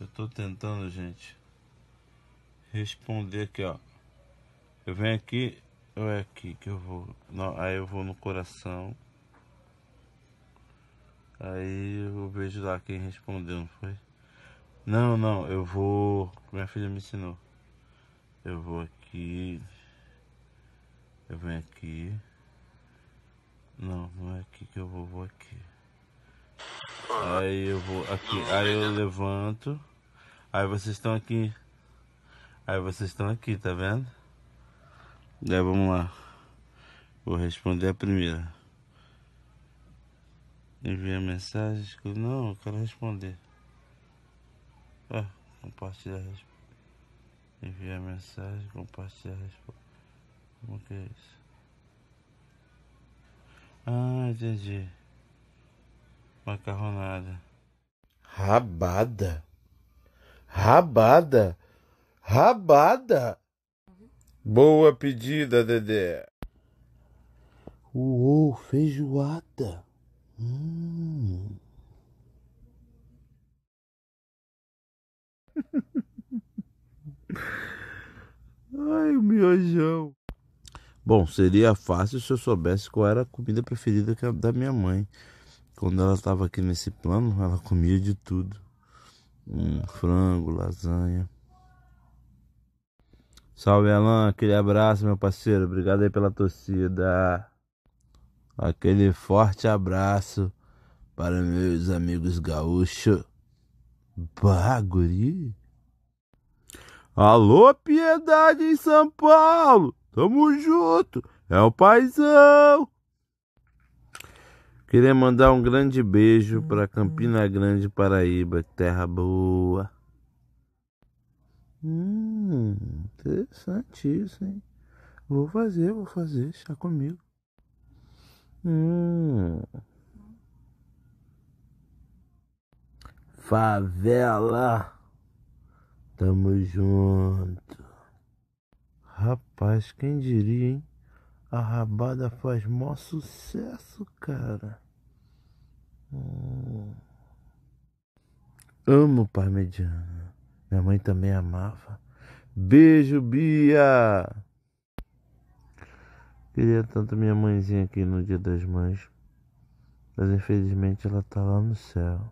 Eu tô tentando, gente, responder aqui, ó. Eu venho aqui, ou é aqui que eu vou. Não, aí eu vou no coração. Aí eu vejo lá quem respondeu, não foi? Não, não, eu vou. Minha filha me ensinou. Eu vou aqui. Eu venho aqui. Não, não é aqui que eu vou, vou aqui. Aí eu vou aqui, aí eu levanto. Aí vocês estão aqui. Aí vocês estão aqui, tá vendo? Daí vamos lá. Vou responder a primeira. Enviar mensagem. Não, eu quero responder. Ah, compartilhar a resposta. Enviar mensagem, compartilhar a resposta. Como que é isso? Ah, entendi. Macarronada. Rabada. Rabada. Rabada. Boa pedida, Dedé. Uou, feijoada. Hum. Ai, o miojão. Bom, seria fácil se eu soubesse qual era a comida preferida da minha mãe. Quando ela estava aqui nesse plano, ela comia de tudo: um frango, lasanha. Salve, Alan. Aquele abraço, meu parceiro. Obrigado aí pela torcida. Aquele forte abraço para meus amigos gaúchos. Baguri. Alô, Piedade em São Paulo. Tamo junto. É o paizão. Queria mandar um grande beijo uhum. para Campina Grande, Paraíba, terra boa. Hum, interessante isso, hein? Vou fazer, vou fazer, está comigo. Hum. Favela, tamo junto. Rapaz, quem diria, hein? A rabada faz mó sucesso, cara. Hum. Amo parmegiana. Minha mãe também amava. Beijo, Bia! Queria tanto minha mãezinha aqui no Dia das Mães. Mas infelizmente ela tá lá no céu.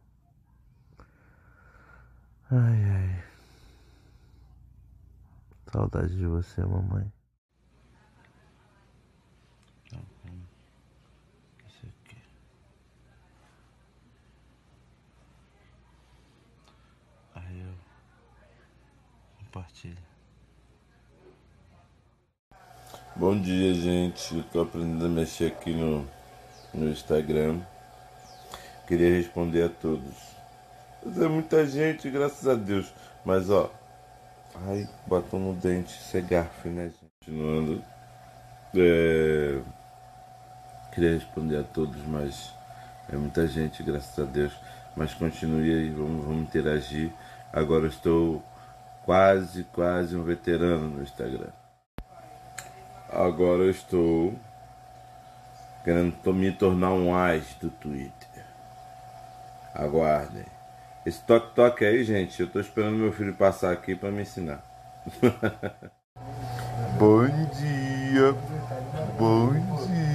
Ai, ai. Saudade de você, mamãe. Bom dia, gente. Estou aprendendo a mexer aqui no, no Instagram. Queria responder a todos. Mas é muita gente, graças a Deus. Mas ó, ai, batom no dente, isso é garfo, né, gente? Continuando. É... Queria responder a todos, mas é muita gente, graças a Deus. Mas continue aí, vamos, vamos interagir. Agora estou quase, quase um veterano no Instagram. Agora eu estou querendo me tornar um as do Twitter. Aguardem. Esse toque-toque aí, gente, eu estou esperando meu filho passar aqui para me ensinar. bom dia, bom dia.